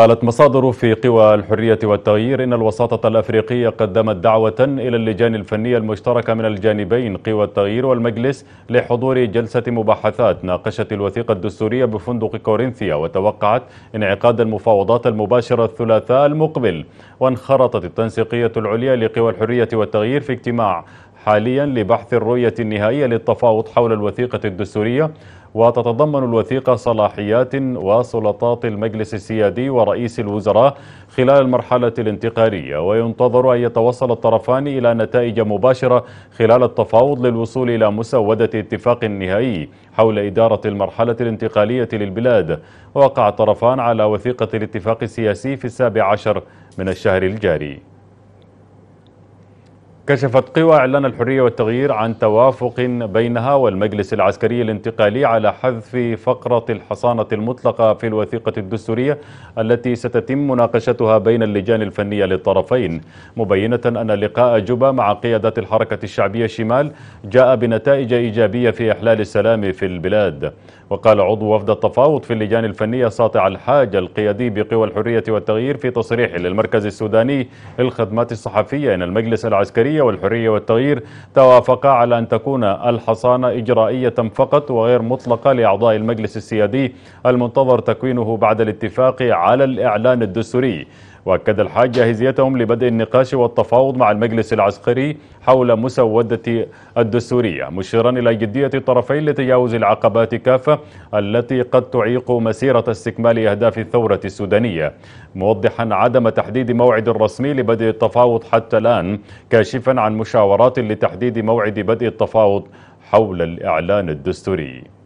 قالت مصادر في قوى الحرية والتغيير إن الوساطة الأفريقية قدمت دعوة إلى اللجان الفنية المشتركة من الجانبين قوى التغيير والمجلس لحضور جلسة مباحثات ناقشت الوثيقة الدستورية بفندق كورنثيا وتوقعت انعقاد المفاوضات المباشرة الثلاثاء المقبل وانخرطت التنسيقية العليا لقوى الحرية والتغيير في اجتماع حاليا لبحث الرؤية النهائية للتفاوض حول الوثيقة الدستورية وتتضمن الوثيقة صلاحيات وسلطات المجلس السيادي ورئيس الوزراء خلال المرحلة الانتقالية وينتظر أن يتوصل الطرفان إلى نتائج مباشرة خلال التفاوض للوصول إلى مسودة اتفاق نهائي حول إدارة المرحلة الانتقالية للبلاد وقع الطرفان على وثيقة الاتفاق السياسي في السابع عشر من الشهر الجاري كشفت قوى إعلان الحرية والتغيير عن توافق بينها والمجلس العسكري الانتقالي على حذف فقرة الحصانة المطلقة في الوثيقة الدستورية التي ستتم مناقشتها بين اللجان الفنية للطرفين مبينة أن لقاء جوبا مع قيادة الحركة الشعبية الشمال جاء بنتائج إيجابية في إحلال السلام في البلاد وقال عضو وفد التفاوض في اللجان الفنية ساطع الحاج القيادي بقوى الحرية والتغيير في تصريح للمركز السوداني للخدمات الصحفية أن المجلس العسكري الديمقراطية والحرية والتغيير توافقا على أن تكون الحصانة إجرائية فقط وغير مطلقة لأعضاء المجلس السيادي المنتظر تكوينه بعد الاتفاق على الإعلان الدستوري وأكد الحاج جاهزيتهم لبدء النقاش والتفاوض مع المجلس العسكري حول مسودة الدستورية مشيرا إلى جدية الطرفين لتجاوز العقبات كافة التي قد تعيق مسيرة استكمال أهداف الثورة السودانية موضحا عدم تحديد موعد رسمي لبدء التفاوض حتى الآن كاشفا عن مشاورات لتحديد موعد بدء التفاوض حول الإعلان الدستوري